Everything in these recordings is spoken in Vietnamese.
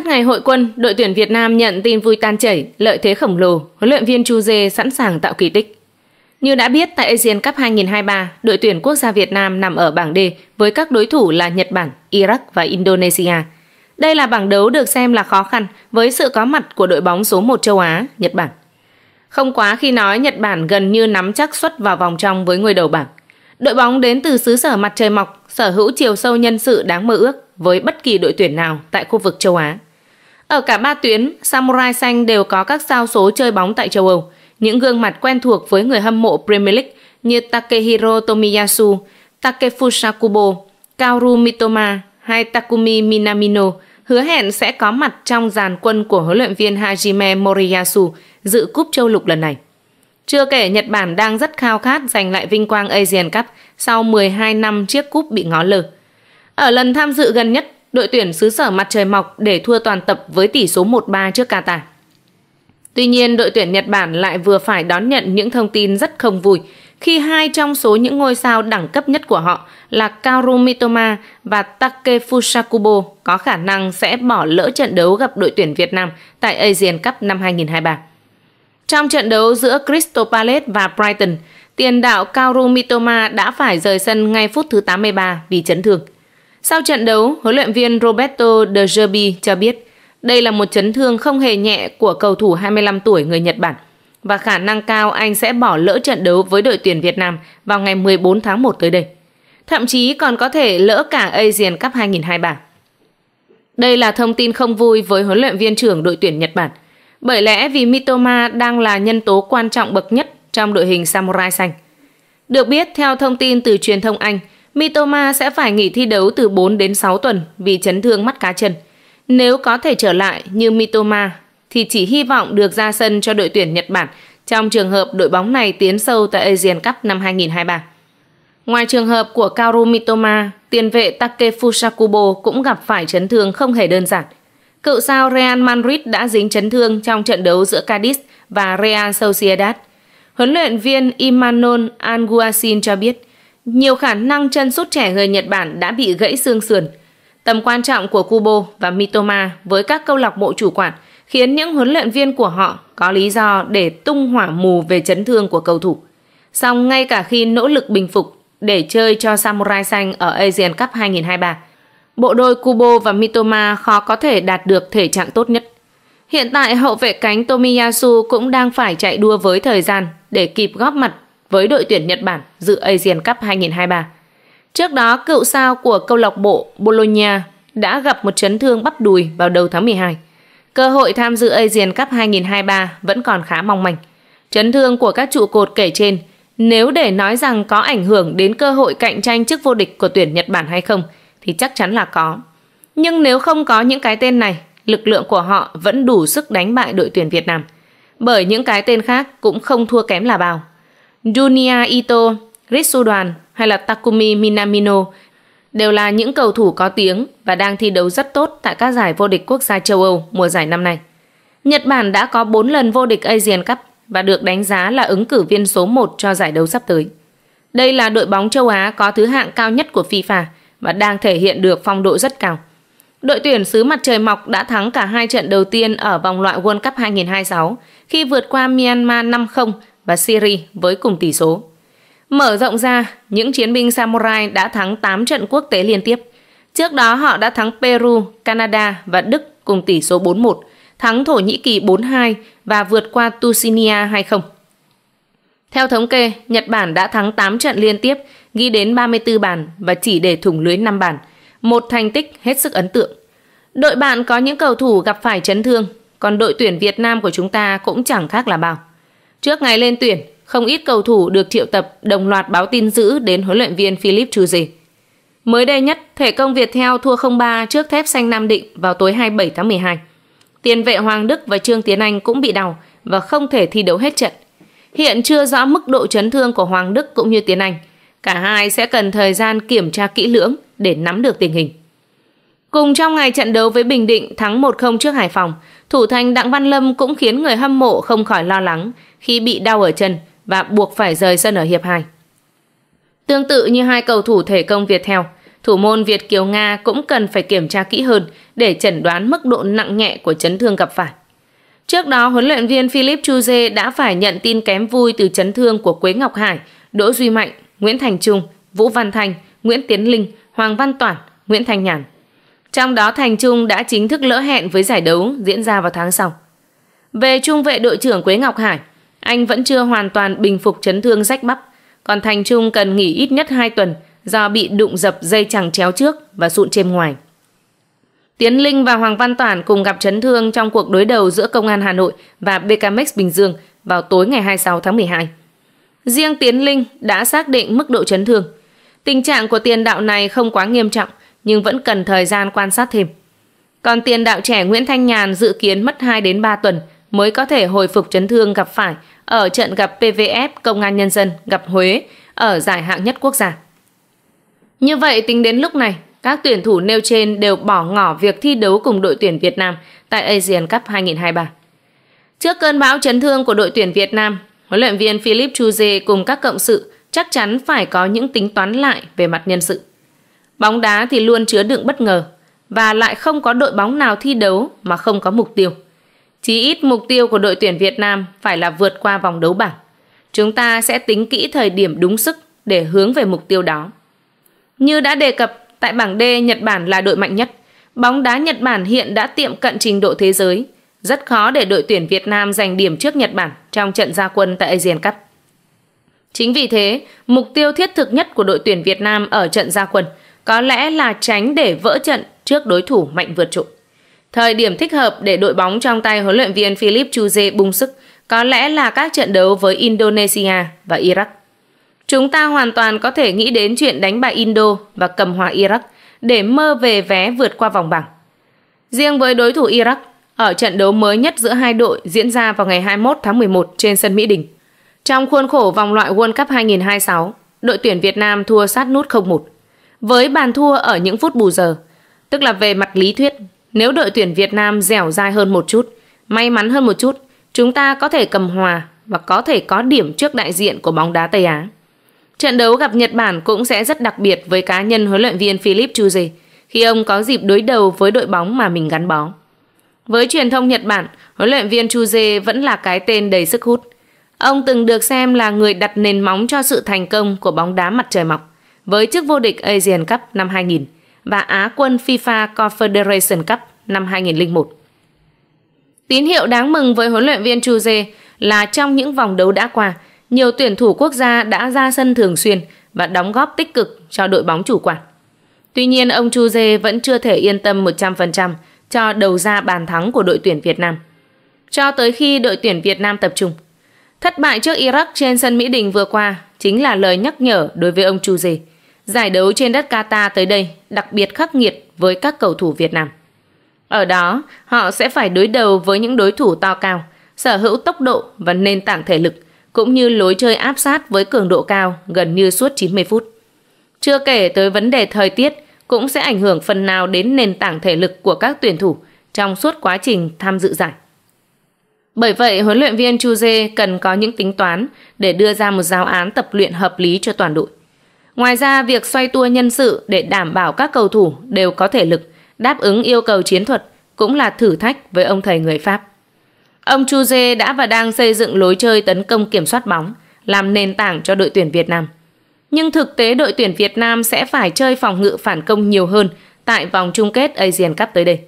Sát ngày hội quân, đội tuyển Việt Nam nhận tin vui tan chảy, lợi thế khổng lồ, huấn luyện viên Chu Dê sẵn sàng tạo kỳ tích. Như đã biết, tại Asian Cup 2023, đội tuyển quốc gia Việt Nam nằm ở bảng D với các đối thủ là Nhật Bản, Iraq và Indonesia. Đây là bảng đấu được xem là khó khăn với sự có mặt của đội bóng số 1 châu Á, Nhật Bản. Không quá khi nói Nhật Bản gần như nắm chắc xuất vào vòng trong với ngôi đầu bảng. Đội bóng đến từ xứ sở mặt trời mọc, sở hữu chiều sâu nhân sự đáng mơ ước với bất kỳ đội tuyển nào tại khu vực châu Á. Ở cả ba tuyến, Samurai Xanh đều có các sao số chơi bóng tại châu Âu, những gương mặt quen thuộc với người hâm mộ Premier League như Takehiro Tomiyasu, Takefusa Kubo, Kaoru Mitoma hay Takumi Minamino hứa hẹn sẽ có mặt trong dàn quân của huấn luyện viên Hajime Moriyasu dự cúp châu lục lần này. Chưa kể Nhật Bản đang rất khao khát giành lại vinh quang Asian Cup sau 12 năm chiếc cúp bị ngó lờ. Ở lần tham dự gần nhất, đội tuyển xứ sở mặt trời mọc để thua toàn tập với tỷ số 1-3 trước Qatar. Tuy nhiên, đội tuyển Nhật Bản lại vừa phải đón nhận những thông tin rất không vui khi hai trong số những ngôi sao đẳng cấp nhất của họ là Kaoru Mitoma và Takefusa Kubo có khả năng sẽ bỏ lỡ trận đấu gặp đội tuyển Việt Nam tại Asian Cup năm 2023. Trong trận đấu giữa Crystal Palace và Brighton, tiền đạo Kaoru Mitoma đã phải rời sân ngay phút thứ 83 vì chấn thương. Sau trận đấu, huấn luyện viên Roberto De Gerbi cho biết đây là một chấn thương không hề nhẹ của cầu thủ 25 tuổi người Nhật Bản và khả năng cao anh sẽ bỏ lỡ trận đấu với đội tuyển Việt Nam vào ngày 14 tháng 1 tới đây. Thậm chí còn có thể lỡ cả Asian Cup 2023. Đây là thông tin không vui với huấn luyện viên trưởng đội tuyển Nhật Bản, bởi lẽ vì Mitoma đang là nhân tố quan trọng bậc nhất trong đội hình Samurai xanh. Được biết, theo thông tin từ truyền thông Anh – Mitoma sẽ phải nghỉ thi đấu từ 4 đến 6 tuần vì chấn thương mắt cá chân. Nếu có thể trở lại như Mitoma thì chỉ hy vọng được ra sân cho đội tuyển Nhật Bản trong trường hợp đội bóng này tiến sâu tại Asian Cup năm 2023. Ngoài trường hợp của Kaoru Mitoma, tiền vệ Takefusa Kubo cũng gặp phải chấn thương không hề đơn giản. Cựu sao Real Madrid đã dính chấn thương trong trận đấu giữa Cadiz và Real Sociedad. Huấn luyện viên Imanol Alguacil cho biết – nhiều khả năng chân sút trẻ người Nhật Bản đã bị gãy xương sườn. Tầm quan trọng của Kubo và Mitoma với các câu lạc bộ chủ quản khiến những huấn luyện viên của họ có lý do để tung hỏa mù về chấn thương của cầu thủ. Song ngay cả khi nỗ lực bình phục để chơi cho Samurai Xanh ở Asian Cup 2023, bộ đôi Kubo và Mitoma khó có thể đạt được thể trạng tốt nhất. Hiện tại hậu vệ cánh Tomiyasu cũng đang phải chạy đua với thời gian để kịp góp mặt với đội tuyển Nhật Bản dự Asian Cup 2023. Trước đó, cựu sao của câu lạc bộ Bologna đã gặp một chấn thương bắp đùi vào đầu tháng 12. Cơ hội tham dự Asian Cup 2023 vẫn còn khá mong manh. Chấn thương của các trụ cột kể trên, nếu để nói rằng có ảnh hưởng đến cơ hội cạnh tranh chức vô địch của tuyển Nhật Bản hay không thì chắc chắn là có. Nhưng nếu không có những cái tên này, lực lượng của họ vẫn đủ sức đánh bại đội tuyển Việt Nam. Bởi những cái tên khác cũng không thua kém là bao. Junya Ito, Ritsu Đoàn hay là Takumi Minamino đều là những cầu thủ có tiếng và đang thi đấu rất tốt tại các giải vô địch quốc gia châu Âu mùa giải năm nay. Nhật Bản đã có 4 lần vô địch Asian Cup và được đánh giá là ứng cử viên số 1 cho giải đấu sắp tới. Đây là đội bóng châu Á có thứ hạng cao nhất của FIFA và đang thể hiện được phong độ rất cao. Đội tuyển xứ mặt trời mọc đã thắng cả hai trận đầu tiên ở vòng loại World Cup 2026 khi vượt qua Myanmar 5-0 và Syria với cùng tỷ số. Mở rộng ra, những chiến binh Samurai đã thắng 8 trận quốc tế liên tiếp. Trước đó họ đã thắng Peru, Canada và Đức cùng tỷ số 4-1, thắng Thổ Nhĩ Kỳ 4-2 và vượt qua Tunisia 2-0. Theo thống kê, Nhật Bản đã thắng 8 trận liên tiếp, ghi đến 34 bàn và chỉ để thủng lưới 5 bàn, một thành tích hết sức ấn tượng. Đội bạn có những cầu thủ gặp phải chấn thương, còn đội tuyển Việt Nam của chúng ta cũng chẳng khác là bao. Trước ngày lên tuyển, không ít cầu thủ được triệu tập đồng loạt báo tin giữ đến huấn luyện viên Philip Chuzi. Mới đây nhất, thể công Việt theo thua 0-3 trước thép xanh Nam Định vào tối 27 tháng 12. Tiền vệ Hoàng Đức và Trương Tiến Anh cũng bị đau và không thể thi đấu hết trận. Hiện chưa rõ mức độ chấn thương của Hoàng Đức cũng như Tiến Anh. Cả hai sẽ cần thời gian kiểm tra kỹ lưỡng để nắm được tình hình. Cùng trong ngày trận đấu với Bình Định thắng 1-0 trước Hải Phòng, Thủ thành Đặng Văn Lâm cũng khiến người hâm mộ không khỏi lo lắng khi bị đau ở chân và buộc phải rời sân ở hiệp 2. Tương tự như hai cầu thủ thể công Việt theo, thủ môn Việt Kiều Nga cũng cần phải kiểm tra kỹ hơn để chẩn đoán mức độ nặng nhẹ của chấn thương gặp phải. Trước đó, huấn luyện viên Philip Chuze đã phải nhận tin kém vui từ chấn thương của Quế Ngọc Hải, Đỗ Duy Mạnh, Nguyễn Thành Trung, Vũ Văn Thành, Nguyễn Tiến Linh, Hoàng Văn Toản, Nguyễn Thanh Nhàn. Trong đó Thành Trung đã chính thức lỡ hẹn với giải đấu diễn ra vào tháng sau. Về trung vệ đội trưởng Quế Ngọc Hải, anh vẫn chưa hoàn toàn bình phục chấn thương rách bắp, còn Thành Trung cần nghỉ ít nhất 2 tuần do bị đụng dập dây chẳng chéo trước và sụn trên ngoài. Tiến Linh và Hoàng Văn Toản cùng gặp chấn thương trong cuộc đối đầu giữa Công an Hà Nội và BKMX Bình Dương vào tối ngày 26 tháng 12. Riêng Tiến Linh đã xác định mức độ chấn thương. Tình trạng của tiền đạo này không quá nghiêm trọng, nhưng vẫn cần thời gian quan sát thêm. Còn tiền đạo trẻ Nguyễn Thanh Nhàn dự kiến mất 2 đến 3 tuần mới có thể hồi phục chấn thương gặp phải ở trận gặp PVF Công an Nhân dân gặp Huế ở giải hạng nhất quốc gia. Như vậy tính đến lúc này, các tuyển thủ nêu trên đều bỏ ngỏ việc thi đấu cùng đội tuyển Việt Nam tại Asian Cup 2023. Trước cơn bão chấn thương của đội tuyển Việt Nam, huấn luyện viên Philip Chuze cùng các cộng sự chắc chắn phải có những tính toán lại về mặt nhân sự. Bóng đá thì luôn chứa đựng bất ngờ và lại không có đội bóng nào thi đấu mà không có mục tiêu. Chí ít mục tiêu của đội tuyển Việt Nam phải là vượt qua vòng đấu bảng. Chúng ta sẽ tính kỹ thời điểm đúng sức để hướng về mục tiêu đó. Như đã đề cập, tại bảng D Nhật Bản là đội mạnh nhất. Bóng đá Nhật Bản hiện đã tiệm cận trình độ thế giới, rất khó để đội tuyển Việt Nam giành điểm trước Nhật Bản trong trận gia quân tại Asian Cup. Chính vì thế, mục tiêu thiết thực nhất của đội tuyển Việt Nam ở trận gia quân – có lẽ là tránh để vỡ trận trước đối thủ mạnh vượt trội. Thời điểm thích hợp để đội bóng trong tay huấn luyện viên Philip Chuze bung sức có lẽ là các trận đấu với Indonesia và Iraq. Chúng ta hoàn toàn có thể nghĩ đến chuyện đánh bại Indo và cầm hòa Iraq để mơ về vé vượt qua vòng bảng. Riêng với đối thủ Iraq, ở trận đấu mới nhất giữa hai đội diễn ra vào ngày 21 tháng 11 trên sân Mỹ Đình. Trong khuôn khổ vòng loại World Cup 2026, đội tuyển Việt Nam thua sát nút 0-1 với bàn thua ở những phút bù giờ. Tức là về mặt lý thuyết, nếu đội tuyển Việt Nam dẻo dai hơn một chút, may mắn hơn một chút, chúng ta có thể cầm hòa và có thể có điểm trước đại diện của bóng đá Tây Á. Trận đấu gặp Nhật Bản cũng sẽ rất đặc biệt với cá nhân huấn luyện viên Philip Chuze khi ông có dịp đối đầu với đội bóng mà mình gắn bó. Với truyền thông Nhật Bản, huấn luyện viên Chuze vẫn là cái tên đầy sức hút. Ông từng được xem là người đặt nền móng cho sự thành công của bóng đá mặt trời mọc với chức vô địch Asian Cup năm 2000 và Á quân FIFA Confederation Cup năm 2001. Tín hiệu đáng mừng với huấn luyện viên Chuze là trong những vòng đấu đã qua, nhiều tuyển thủ quốc gia đã ra sân thường xuyên và đóng góp tích cực cho đội bóng chủ quản. Tuy nhiên, ông Chuze vẫn chưa thể yên tâm 100% cho đầu ra bàn thắng của đội tuyển Việt Nam. Cho tới khi đội tuyển Việt Nam tập trung. Thất bại trước Iraq trên sân Mỹ Đình vừa qua chính là lời nhắc nhở đối với ông Chuze Giải đấu trên đất Qatar tới đây đặc biệt khắc nghiệt với các cầu thủ Việt Nam. Ở đó, họ sẽ phải đối đầu với những đối thủ to cao, sở hữu tốc độ và nền tảng thể lực, cũng như lối chơi áp sát với cường độ cao gần như suốt 90 phút. Chưa kể tới vấn đề thời tiết cũng sẽ ảnh hưởng phần nào đến nền tảng thể lực của các tuyển thủ trong suốt quá trình tham dự giải. Bởi vậy, huấn luyện viên Chu Dê cần có những tính toán để đưa ra một giáo án tập luyện hợp lý cho toàn đội. Ngoài ra, việc xoay tua nhân sự để đảm bảo các cầu thủ đều có thể lực, đáp ứng yêu cầu chiến thuật cũng là thử thách với ông thầy người Pháp. Ông Chu Dê đã và đang xây dựng lối chơi tấn công kiểm soát bóng, làm nền tảng cho đội tuyển Việt Nam. Nhưng thực tế đội tuyển Việt Nam sẽ phải chơi phòng ngự phản công nhiều hơn tại vòng chung kết Asian Cup tới đây.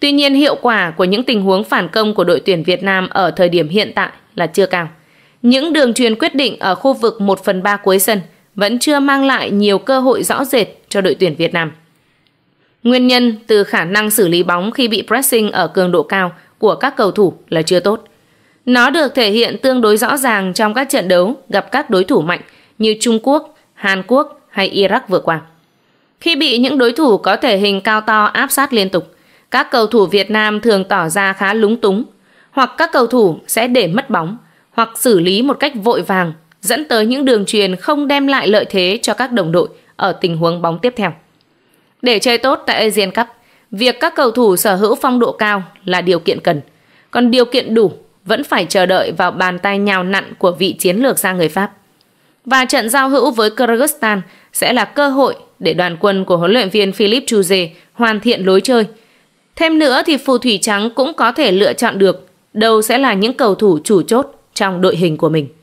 Tuy nhiên hiệu quả của những tình huống phản công của đội tuyển Việt Nam ở thời điểm hiện tại là chưa cao. Những đường truyền quyết định ở khu vực 1 phần 3 cuối sân – vẫn chưa mang lại nhiều cơ hội rõ rệt cho đội tuyển Việt Nam. Nguyên nhân từ khả năng xử lý bóng khi bị pressing ở cường độ cao của các cầu thủ là chưa tốt. Nó được thể hiện tương đối rõ ràng trong các trận đấu gặp các đối thủ mạnh như Trung Quốc, Hàn Quốc hay Iraq vừa qua. Khi bị những đối thủ có thể hình cao to áp sát liên tục, các cầu thủ Việt Nam thường tỏ ra khá lúng túng, hoặc các cầu thủ sẽ để mất bóng, hoặc xử lý một cách vội vàng dẫn tới những đường truyền không đem lại lợi thế cho các đồng đội ở tình huống bóng tiếp theo. Để chơi tốt tại Asian Cup, việc các cầu thủ sở hữu phong độ cao là điều kiện cần, còn điều kiện đủ vẫn phải chờ đợi vào bàn tay nhào nặn của vị chiến lược gia người Pháp. Và trận giao hữu với Kyrgyzstan sẽ là cơ hội để đoàn quân của huấn luyện viên Philip Chuze hoàn thiện lối chơi. Thêm nữa thì phù thủy trắng cũng có thể lựa chọn được đâu sẽ là những cầu thủ chủ chốt trong đội hình của mình.